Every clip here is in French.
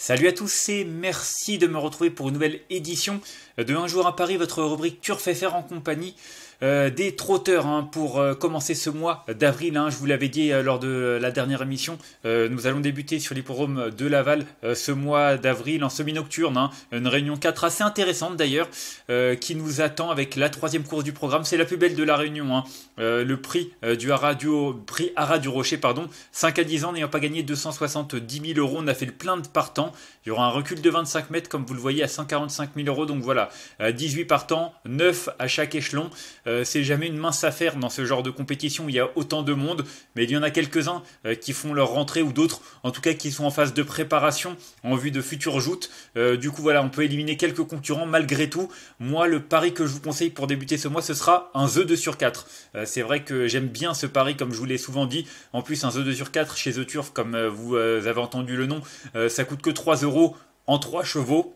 Salut à tous et merci de me retrouver pour une nouvelle édition de Un jour à Paris, votre rubrique FR en compagnie euh, des trotteurs hein, pour euh, commencer ce mois d'avril. Hein. je vous l'avais dit euh, lors de la dernière émission, nous allons débuter sur l'hippodrome de Laval ce mois d'avril en semi-nocturne. Hein. une réunion 4 assez intéressante d'ailleurs qui nous attend avec la troisième course du programme. C'est la plus belle de la réunion. le prix du Ara du, prix Ara du Rocher, pardon, 5 à 10 ans n'ayant pas gagné 270 000 euros. On a fait le plein de partants. Il y aura un recul de 25 mètres comme vous le voyez à 145 000 euros. Donc voilà, 18 partants, 9 à chaque échelon. Euh, c'est jamais une mince affaire dans ce genre de compétition où il y a autant de monde, mais il y en a quelques-uns euh, qui font leur rentrée ou d'autres, en tout cas qui sont en phase de préparation en vue de futures joutes. Euh, du coup, voilà, on peut éliminer quelques concurrents malgré tout. Moi, le pari que je vous conseille pour débuter ce mois, ce sera un The 2 sur 4. c'est vrai que j'aime bien ce pari, comme je vous l'ai souvent dit. En plus, un The 2 sur 4 chez The Turf, comme vous avez entendu le nom, ça coûte que 3 euros en 3 chevaux.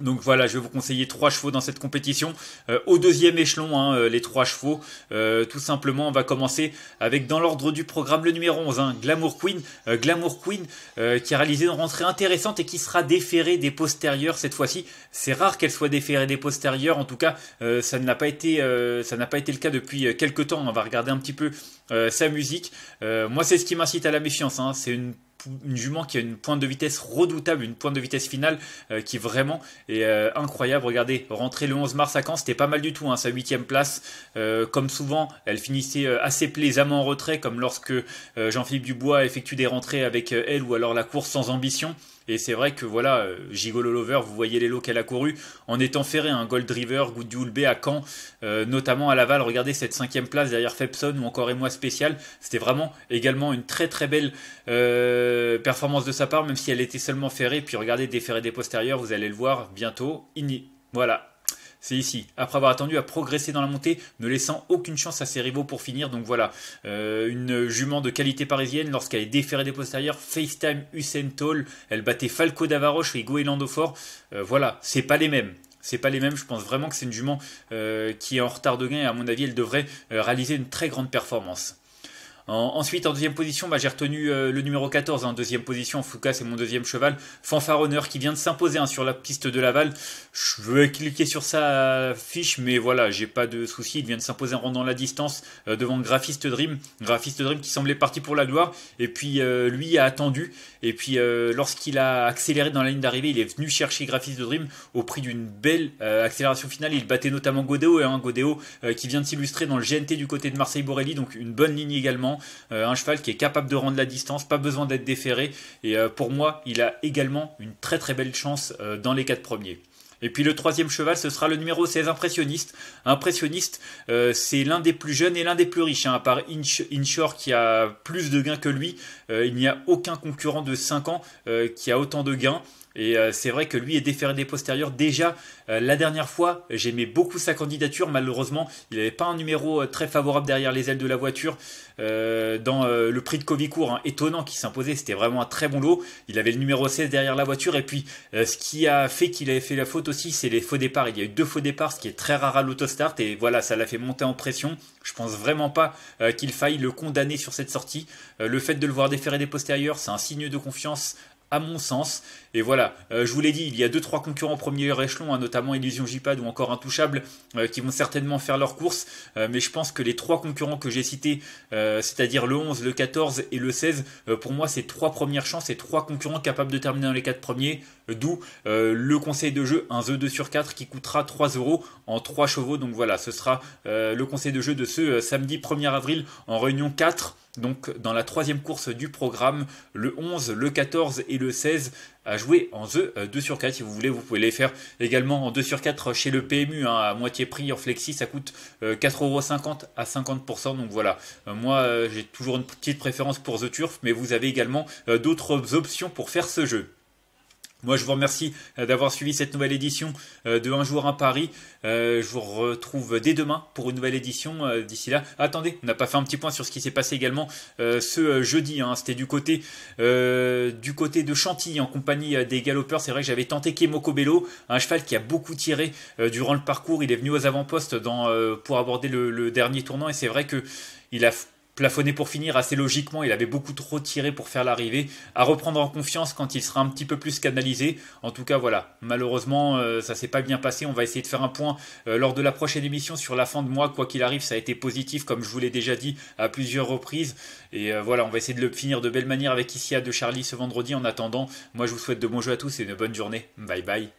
Donc voilà, je vais vous conseiller trois chevaux dans cette compétition. Euh, au deuxième échelon, hein, euh, les trois chevaux, euh, tout simplement, on va commencer avec dans l'ordre du programme le numéro 11, hein, Glamour Queen. Glamour Queen qui a réalisé une rentrée intéressante et qui sera déférée des postérieurs cette fois-ci. C'est rare qu'elle soit déférée des postérieurs, en tout cas, ça n'a pas été, ça n'a pas été le cas depuis quelques temps. On va regarder un petit peu sa musique. moi, c'est ce qui m'incite à la méfiance. Hein. c'est une une jument qui a une pointe de vitesse redoutable, une pointe de vitesse finale euh, qui vraiment est euh, incroyable. Regardez, rentrée le 11 mars à Caen, c'était pas mal du tout, hein, sa huitième place. Euh, comme souvent, elle finissait assez plaisamment en retrait, comme lorsque Jean-Philippe Dubois effectue des rentrées avec elle ou alors la course sans ambition. Et c'est vrai que voilà, euh, Gigolo Lover, vous voyez les lots qu'elle a couru en étant ferrée, un hein, Gold River, Good à Caen, euh, notamment à Laval. Regardez cette cinquième place derrière Febson ou encore moi Spécial. C'était vraiment également une très très belle euh, performance de sa part, même si elle était seulement ferrée. Puis regardez des ferrées des postérieurs, vous allez le voir bientôt. Ini. Voilà, c'est ici. Après avoir attendu à progresser dans la montée, ne laissant aucune chance à ses rivaux pour finir. Donc voilà, euh, une jument de qualité parisienne lorsqu'elle est déférée des postérieurs. FaceTime Usain Toll, elle battait Falco Davaroche et goélandofort euh, voilà, c'est pas les mêmes c'est pas les mêmes. Je pense vraiment que c'est une jument euh, qui est en retard de gain et à mon avis, elle devrait réaliser une très grande performance ensuite, en deuxième position, bah, j'ai retenu euh, le numéro 14 en hein. deuxième position. En c'est mon deuxième cheval. Fanfaronneur qui vient de s'imposer hein, sur la piste de Laval. Je veux cliquer sur sa fiche, mais voilà, j'ai pas de souci. Il vient de s'imposer en rendant la distance euh, devant Graphiste Dream. Graphiste Dream qui semblait parti pour la gloire. Et puis, euh, lui a attendu. Et puis, lorsqu'il a accéléré dans la ligne d'arrivée, il est venu chercher Graphiste Dream au prix d'une belle accélération finale. Il battait notamment Godéo. et hein, Godéo qui vient de s'illustrer dans le GNT du côté de Marseille-Borelli. Donc, une bonne ligne également. Euh, un cheval qui est capable de rendre la distance, pas besoin d'être déféré. Et euh, pour moi, il a également une très très belle chance euh, dans les quatre premiers. Et puis le troisième cheval, ce sera le numéro 16, Impressionniste. Impressionniste, c'est l'un des plus jeunes et l'un des plus riches. Hein. à part Inshore qui a plus de gains que lui, il n'y a aucun concurrent de 5 ans qui a autant de gains. Et euh, c'est vrai que lui est déféré des postérieurs. Déjà, euh, la dernière fois, j'aimais beaucoup sa candidature. Malheureusement, il n'avait pas un numéro euh, très favorable derrière les ailes de la voiture dans le prix de Covicourt. Hein. étonnant qui s'imposait. C'était vraiment un très bon lot. Il avait le numéro 16 derrière la voiture. Et puis, ce qui a fait qu'il avait fait la faute aussi, c'est les faux départs. Il y a eu deux faux départs, ce qui est très rare à l'autostart. Et voilà, ça l'a fait monter en pression. Je pense vraiment pas qu'il faille le condamner sur cette sortie. le fait de le voir déféré des postérieurs, c'est un signe de confiance à mon sens. Et voilà, euh, je vous l'ai dit, il y a deux trois concurrents au premier échelon, hein, notamment Illusion j ou encore Intouchable, euh, qui vont certainement faire leur course. Euh, mais je pense que les trois concurrents que j'ai cités, c'est-à-dire le 11, le 14 et le 16, pour moi, c'est trois premières chances et trois concurrents capables de terminer dans les quatre premiers. D'où le conseil de jeu, un The 2 sur 4 qui coûtera 3 euros en 3 chevaux. Donc voilà, ce sera le conseil de jeu de ce samedi 1er avril en réunion 4 donc dans la troisième course du programme, le 11, le 14 et le 16 à jouer en The euh, 2 sur 4 si vous voulez vous pouvez les faire également en 2 sur 4 chez le PMU hein, à moitié prix en flexi ça coûte 4,50€ euh, à 50% donc voilà euh, moi j'ai toujours une petite préférence pour The Turf mais vous avez également d'autres options pour faire ce jeu moi, je vous remercie euh, d'avoir suivi cette nouvelle édition euh, de Un jour à Paris. Euh, je vous retrouve dès demain pour une nouvelle édition. D'ici là, attendez, on n'a pas fait un petit point sur ce qui s'est passé également ce jeudi. Hein. C'était du côté du côté de Chantilly en compagnie des galopeurs. C'est vrai que j'avais tenté Kemoko Bello, un cheval qui a beaucoup tiré durant le parcours. Il est venu aux avant-postes pour aborder le, le dernier tournant et c'est vrai que il a plafonné pour finir assez logiquement, il avait beaucoup trop tiré pour faire l'arrivée, à reprendre en confiance quand il sera un petit peu plus canalisé. En tout cas, voilà, malheureusement, euh, ça s'est pas bien passé. On va essayer de faire un point euh, lors de la prochaine émission sur la fin de mois. Quoi qu'il arrive, ça a été positif, comme je vous l'ai déjà dit à plusieurs reprises. Et euh, voilà, on va essayer de le finir de belle manière avec à de Charlie ce vendredi. En attendant, moi je vous souhaite de bons jeux à tous et une bonne journée. Bye bye.